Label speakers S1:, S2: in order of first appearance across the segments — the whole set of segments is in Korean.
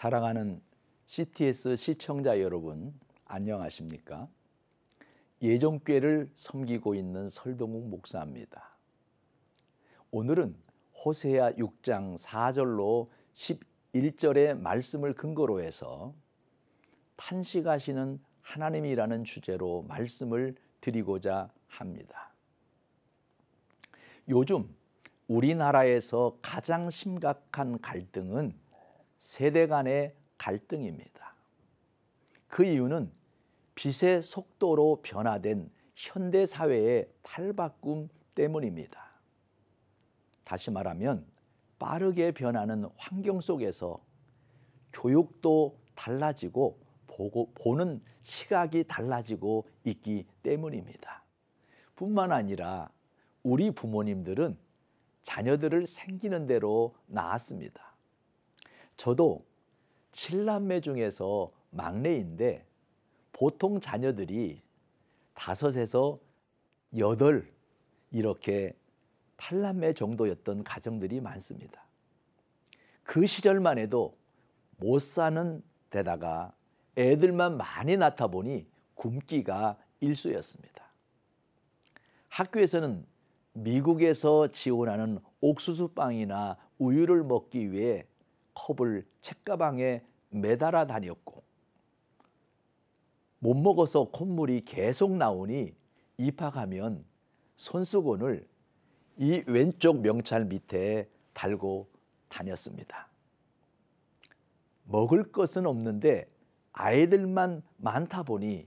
S1: 사랑하는 CTS 시청자 여러분 안녕하십니까? 예정교회를 섬기고 있는 설동욱 목사입니다. 오늘은 호세아 6장 4절로 11절의 말씀을 근거로 해서 탄식하시는 하나님이라는 주제로 말씀을 드리고자 합니다. 요즘 우리나라에서 가장 심각한 갈등은 세대 간의 갈등입니다. 그 이유는 빛의 속도로 변화된 현대 사회의 탈바꿈 때문입니다. 다시 말하면 빠르게 변하는 환경 속에서 교육도 달라지고 보고 보는 시각이 달라지고 있기 때문입니다. 뿐만 아니라 우리 부모님들은 자녀들을 생기는 대로 낳았습니다. 저도 7남매 중에서 막내인데 보통 자녀들이 다섯에서 여덟 이렇게 8남매 정도였던 가정들이 많습니다. 그 시절만 해도 못 사는 데다가 애들만 많이 낳다 보니 굶기가 일쑤였습니다. 학교에서는 미국에서 지원하는 옥수수빵이나 우유를 먹기 위해 컵을 책가방에 매달아 다녔고 못 먹어서 콧물이 계속 나오니 입학하면 손수건을 이 왼쪽 명찰 밑에 달고 다녔습니다. 먹을 것은 없는데 아이들만 많다 보니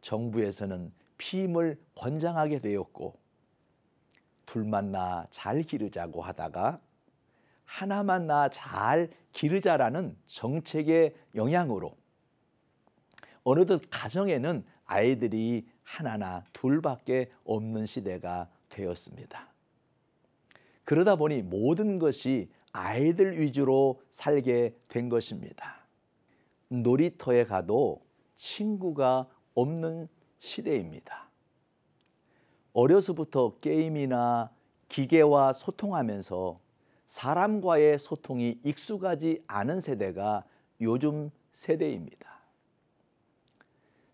S1: 정부에서는 피임을 권장하게 되었고 둘만 나잘 기르자고 하다가 하나만 나 잘 기르자라는 정책의 영향으로 어느덧 가정에는 아이들이 하나나 둘밖에 없는 시대가 되었습니다. 그러다 보니 모든 것이 아이들 위주로 살게 된 것입니다. 놀이터에 가도 친구가 없는 시대입니다. 어려서부터 게임이나 기계와 소통하면서 사람과의 소통이 익숙하지 않은 세대가 요즘 세대입니다.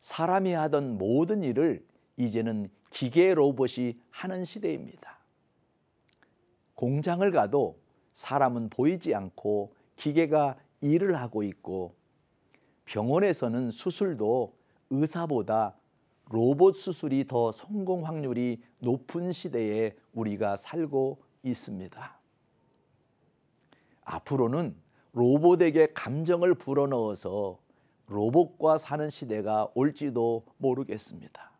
S1: 사람이 하던 모든 일을 이제는 기계 로봇이 하는 시대입니다. 공장을 가도 사람은 보이지 않고 기계가 일을 하고 있고 병원에서는 수술도 의사보다 로봇 수술이 더 성공 확률이 높은 시대에 우리가 살고 있습니다. 앞으로는 로봇에게 감정을 불어넣어서 로봇과 사는 시대가 올지도 모르겠습니다.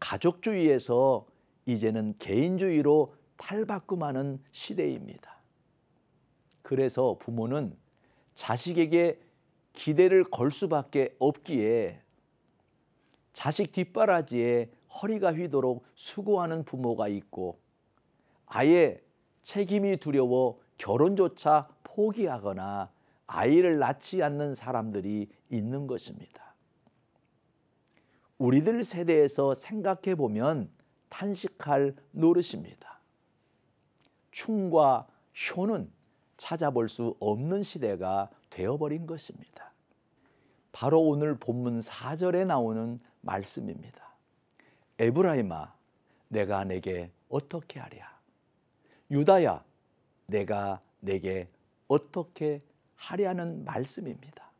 S1: 가족주의에서 이제는 개인주의로 탈바꿈하는 시대입니다. 그래서 부모는 자식에게 기대를 걸 수밖에 없기에 자식 뒷바라지에 허리가 휘도록 수고하는 부모가 있고 아예 책임이 두려워 결혼조차 포기하거나 아이를 낳지 않는 사람들이 있는 것입니다. 우리들 세대에서 생각해 보면 탄식할 노릇입니다. 춤과 효는 찾아볼 수 없는 시대가 되어버린 것입니다. 바로 오늘 본문 4절에 나오는 말씀입니다. 에브라임아, 내가 내게 어떻게 하랴? 유다야 내가 내게 어떻게 하려는 말씀입니다.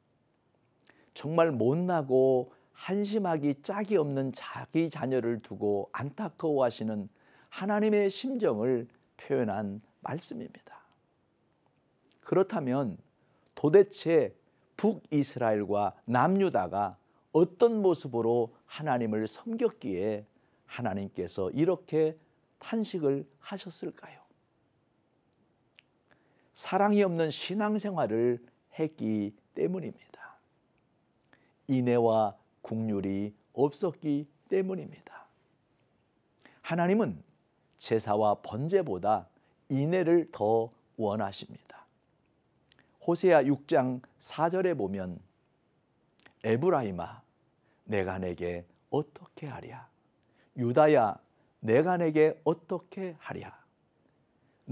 S1: 정말 못나고 한심하기 짝이 없는 자기 자녀를 두고 안타까워하시는 하나님의 심정을 표현한 말씀입니다. 그렇다면 도대체 북이스라엘과 남유다가 어떤 모습으로 하나님을 섬겼기에 하나님께서 이렇게 탄식을 하셨을까요? 사랑이 없는 신앙생활을 했기 때문입니다. 인애와 국률이 없었기 때문입니다. 하나님은 제사와 번제보다 인애를 더 원하십니다. 호세아 6장 4절에 보면 에브라임아 내가 내게 어떻게 하랴 유다야 내가 내게 어떻게 하랴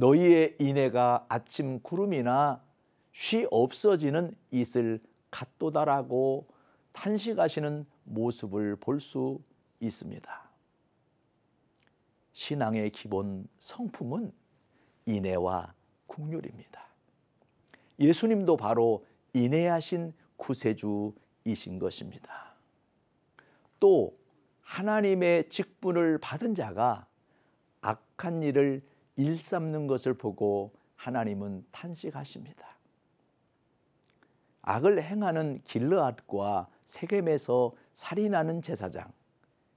S1: 너희의 인애가 아침 구름이나 쉬 없어지는 이슬 같도다라고 탄식하시는 모습을 볼 수 있습니다. 신앙의 기본 성품은 인애와 국률입니다. 예수님도 바로 인애하신 구세주이신 것입니다. 또 하나님의 직분을 받은 자가 악한 일을 일삼는 것을 보고 하나님은 탄식하십니다. 악을 행하는 길르앗과 세겜에서 살인하는 제사장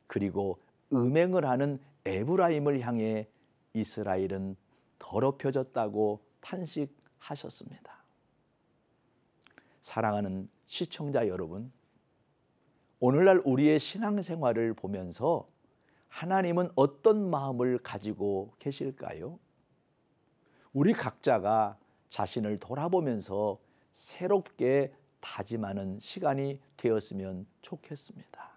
S1: 그리고 음행을 하는 에브라임을 향해 이스라엘은 더럽혀졌다고 탄식하셨습니다. 사랑하는 시청자 여러분, 오늘날 우리의 신앙생활을 보면서 하나님은 어떤 마음을 가지고 계실까요? 우리 각자가 자신을 돌아보면서 새롭게 다짐하는 시간이 되었으면 좋겠습니다.